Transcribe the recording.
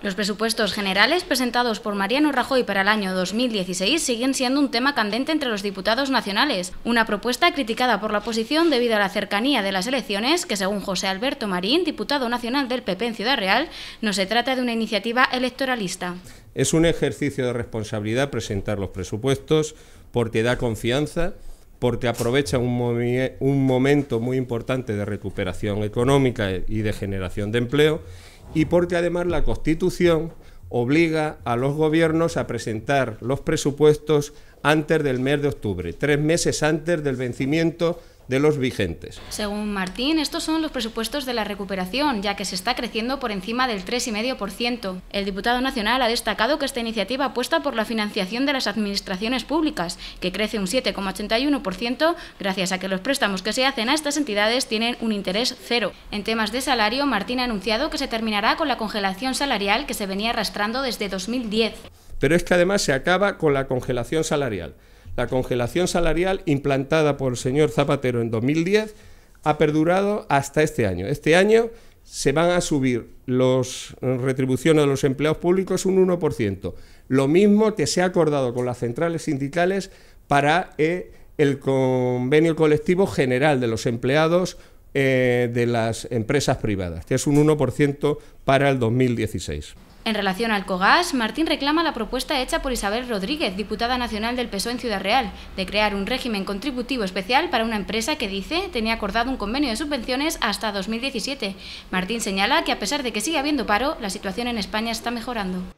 Los presupuestos generales presentados por Mariano Rajoy para el año 2016 siguen siendo un tema candente entre los diputados nacionales, una propuesta criticada por la oposición debido a la cercanía de las elecciones, que según José Alberto Marín, diputado nacional del PP en Ciudad Real, no se trata de una iniciativa electoralista. Es un ejercicio de responsabilidad presentar los presupuestos porque da confianza, porque aprovecha un, un momento muy importante de recuperación económica y de generación de empleo y porque además la Constitución obliga a los gobiernos a presentar los presupuestos antes del mes de octubre, tres meses antes del vencimiento de los vigentes. Según Martín, estos son los presupuestos de la recuperación, ya que se está creciendo por encima del 3,5%. El diputado nacional ha destacado que esta iniciativa apuesta por la financiación de las administraciones públicas, que crece un 7,81% gracias a que los préstamos que se hacen a estas entidades tienen un interés cero. En temas de salario, Martín ha anunciado que se terminará con la congelación salarial que se venía arrastrando desde 2010. Pero es que además se acaba con la congelación salarial. La congelación salarial implantada por el señor Zapatero en 2010 ha perdurado hasta este año. Este año se van a subir las eh, retribuciones de los empleados públicos un 1%. Lo mismo que se ha acordado con las centrales sindicales para eh, el convenio colectivo general de los empleados eh, de las empresas privadas, que es un 1% para el 2016. En relación al COGAS, Martín reclama la propuesta hecha por Isabel Rodríguez, diputada nacional del PSOE en Ciudad Real, de crear un régimen contributivo especial para una empresa que dice tenía acordado un convenio de subvenciones hasta 2017. Martín señala que a pesar de que sigue habiendo paro, la situación en España está mejorando.